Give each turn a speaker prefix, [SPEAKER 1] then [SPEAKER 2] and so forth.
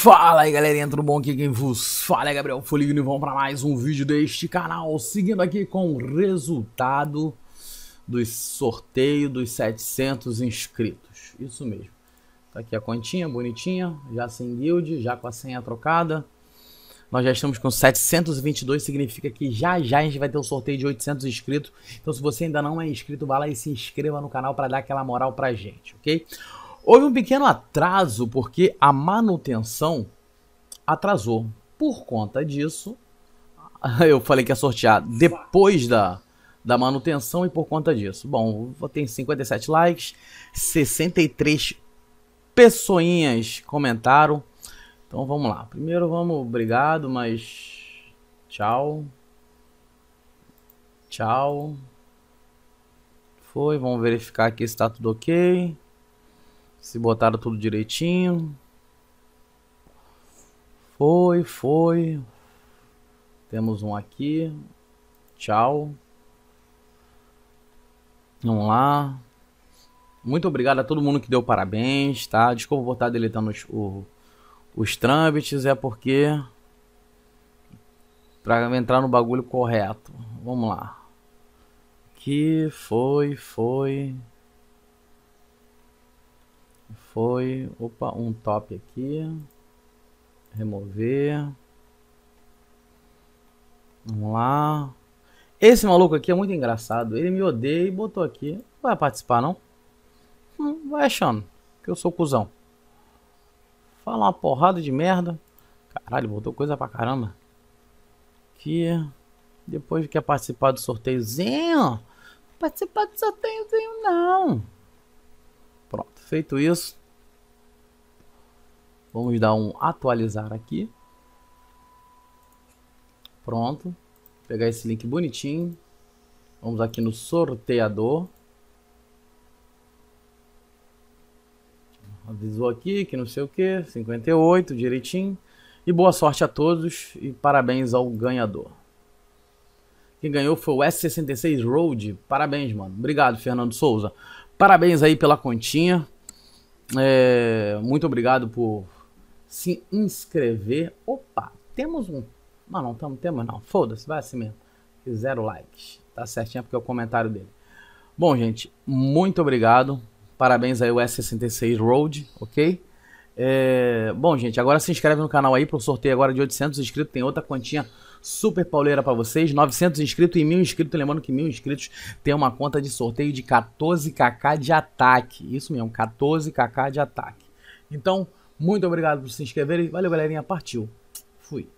[SPEAKER 1] Fala aí galerinha, tudo bom? Aqui quem vos fala é Gabriel Foligno e vamos para mais um vídeo deste canal Seguindo aqui com o resultado do sorteio dos 700 inscritos Isso mesmo Tá aqui a continha bonitinha, já sem guild, já com a senha trocada Nós já estamos com 722, significa que já já a gente vai ter um sorteio de 800 inscritos Então se você ainda não é inscrito, vá lá e se inscreva no canal para dar aquela moral pra gente, ok? Ok? Houve um pequeno atraso porque a manutenção atrasou. Por conta disso, eu falei que ia sortear depois da, da manutenção e por conta disso. Bom, tem 57 likes, 63 pessoinhas comentaram. Então vamos lá. Primeiro vamos, obrigado, mas tchau. Tchau. Foi, vamos verificar aqui se está tudo ok. Se botaram tudo direitinho. Foi, foi. Temos um aqui. Tchau. Vamos lá. Muito obrigado a todo mundo que deu parabéns, tá? Desculpa por estar deletando os, o, os trâmites, é porque. Pra entrar no bagulho correto. Vamos lá. Que foi, foi foi, opa, um top aqui, remover, vamos lá, esse maluco aqui é muito engraçado, ele me odeia e botou aqui, não vai participar não? Hum, vai achando, que eu sou cuzão. Fala uma porrada de merda, caralho, botou coisa pra caramba. Aqui, depois quer participar do sorteiozinho, participar do sorteiozinho não. Pronto, feito isso, Vamos dar um atualizar aqui. Pronto. Vou pegar esse link bonitinho. Vamos aqui no sorteador. Avisou aqui que não sei o que, 58, direitinho. E boa sorte a todos e parabéns ao ganhador. Quem ganhou foi o S66 Road. Parabéns, mano. Obrigado, Fernando Souza. Parabéns aí pela continha. É, muito obrigado por se inscrever. Opa, temos um. Mas não estamos, temos não. Foda-se, vai assim mesmo. E zero likes. Tá certinho é porque é o comentário dele. Bom, gente, muito obrigado. Parabéns aí, o S66 Road, ok? É... Bom, gente, agora se inscreve no canal aí pro sorteio agora de 800 inscritos. Tem outra continha super pauleira para vocês. 900 inscritos e 1.000 inscritos. Lembrando que 1.000 inscritos tem uma conta de sorteio de 14kk de ataque. Isso mesmo, 14kk de ataque. Então, muito obrigado por se inscreverem. Valeu, galerinha. Partiu. Fui.